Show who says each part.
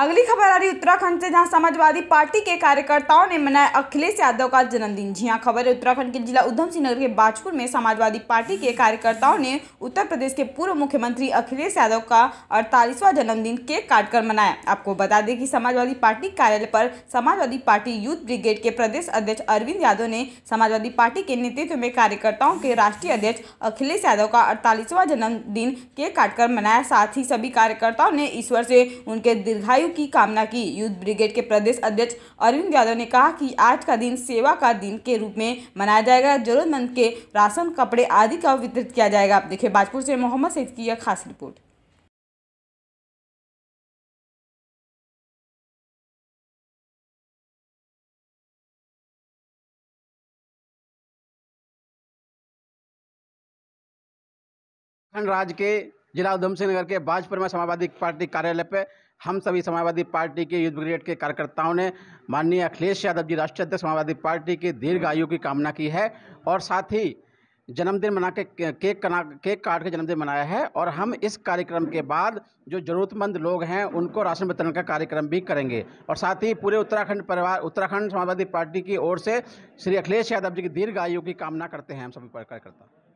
Speaker 1: अगली खबर आ रही उत्तराखंड से जहां समाजवादी पार्टी के कार्यकर्ताओं ने मनाया अखिलेश यादव का जन्मदिन जी हां खबर है उत्तराखंड के जिला उधम सिंह नगर के बाजपुर में समाजवादी पार्टी के कार्यकर्ताओं ने उत्तर प्रदेश के पूर्व मुख्यमंत्री अखिलेश यादव का अड़तालीसवां जन्मदिन केक काटकर मनाया आपको बता दें कि समाजवादी पार्टी कार्यालय पर समाजवादी पार्टी यूथ ब्रिगेड के प्रदेश अध्यक्ष अरविंद यादव ने समाजवादी पार्टी के नेतृत्व में कार्यकर्ताओं के राष्ट्रीय अध्यक्ष अखिलेश यादव का अड़तालीसवां जन्मदिन केक काटकर मनाया साथ ही सभी कार्यकर्ताओं ने ईश्वर से उनके दीर्घायु की कामना की यूथ ब्रिगेड के प्रदेश अध्यक्ष अरविंद यादव ने कहा कि आज का दिन सेवा का दिन के रूप में मनाया जाएगा जरूरतमंद के राशन कपड़े आदि का वितरित किया जाएगा आप देखिए बाजपुर से मोहम्मद सईद की यह खास रिपोर्ट
Speaker 2: झारखंड राज्य के जिला उधम सिंह नगर के बाजपुर में समाजवादी पार्टी कार्यालय पर हम सभी समाजवादी पार्टी के युद्ध ब्रिगेड के कार्यकर्ताओं ने माननीय अखिलेश यादव जी राष्ट्रीय अध्यक्ष समाजवादी पार्टी की दीर्घ आयु की कामना की है और साथ ही जन्मदिन मना के केक कना केक काट के जन्मदिन मनाया है और हम इस कार्यक्रम के बाद जो ज़रूरतमंद लोग हैं उनको राशन वितरण का कार्यक्रम भी करेंगे और साथ ही पूरे उत्तराखंड परिवार उत्तराखंड समाजवादी पार्टी की ओर से श्री अखिलेश यादव जी की दीर्घ आयु की कामना करते हैं हम सभी कार्यकर्ता